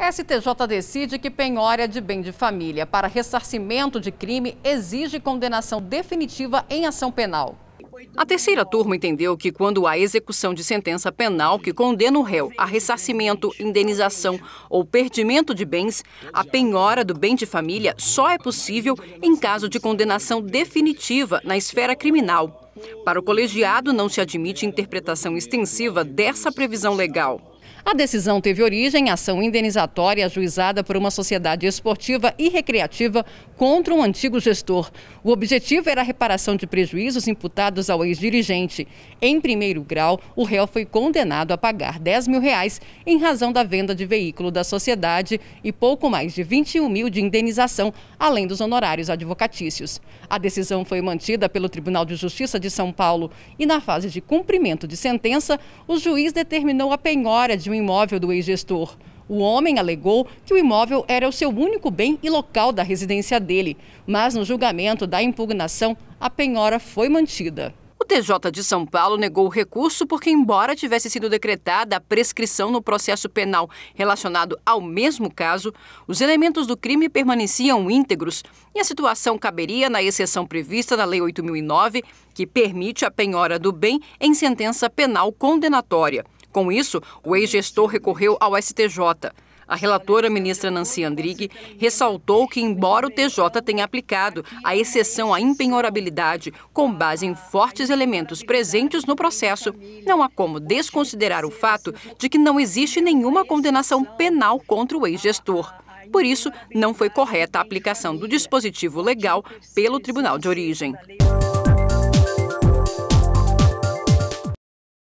STJ decide que penhora de bem de família para ressarcimento de crime exige condenação definitiva em ação penal. A terceira turma entendeu que quando há execução de sentença penal que condena o réu a ressarcimento, indenização ou perdimento de bens, a penhora do bem de família só é possível em caso de condenação definitiva na esfera criminal. Para o colegiado, não se admite interpretação extensiva dessa previsão legal. A decisão teve origem em ação indenizatória ajuizada por uma sociedade esportiva e recreativa contra um antigo gestor. O objetivo era a reparação de prejuízos imputados ao ex-dirigente. Em primeiro grau, o réu foi condenado a pagar 10 mil reais em razão da venda de veículo da sociedade e pouco mais de 21 mil de indenização, além dos honorários advocatícios. A decisão foi mantida pelo Tribunal de Justiça de São Paulo e, na fase de cumprimento de sentença, o juiz determinou a penhora de um imóvel do ex-gestor. O homem alegou que o imóvel era o seu único bem e local da residência dele, mas no julgamento da impugnação, a penhora foi mantida. O TJ de São Paulo negou o recurso porque, embora tivesse sido decretada a prescrição no processo penal relacionado ao mesmo caso, os elementos do crime permaneciam íntegros e a situação caberia na exceção prevista na Lei 8.009, que permite a penhora do bem em sentença penal condenatória. Com isso, o ex-gestor recorreu ao STJ. A relatora, ministra Nancy Andrighi, ressaltou que, embora o TJ tenha aplicado a exceção à impenhorabilidade com base em fortes elementos presentes no processo, não há como desconsiderar o fato de que não existe nenhuma condenação penal contra o ex-gestor. Por isso, não foi correta a aplicação do dispositivo legal pelo tribunal de origem.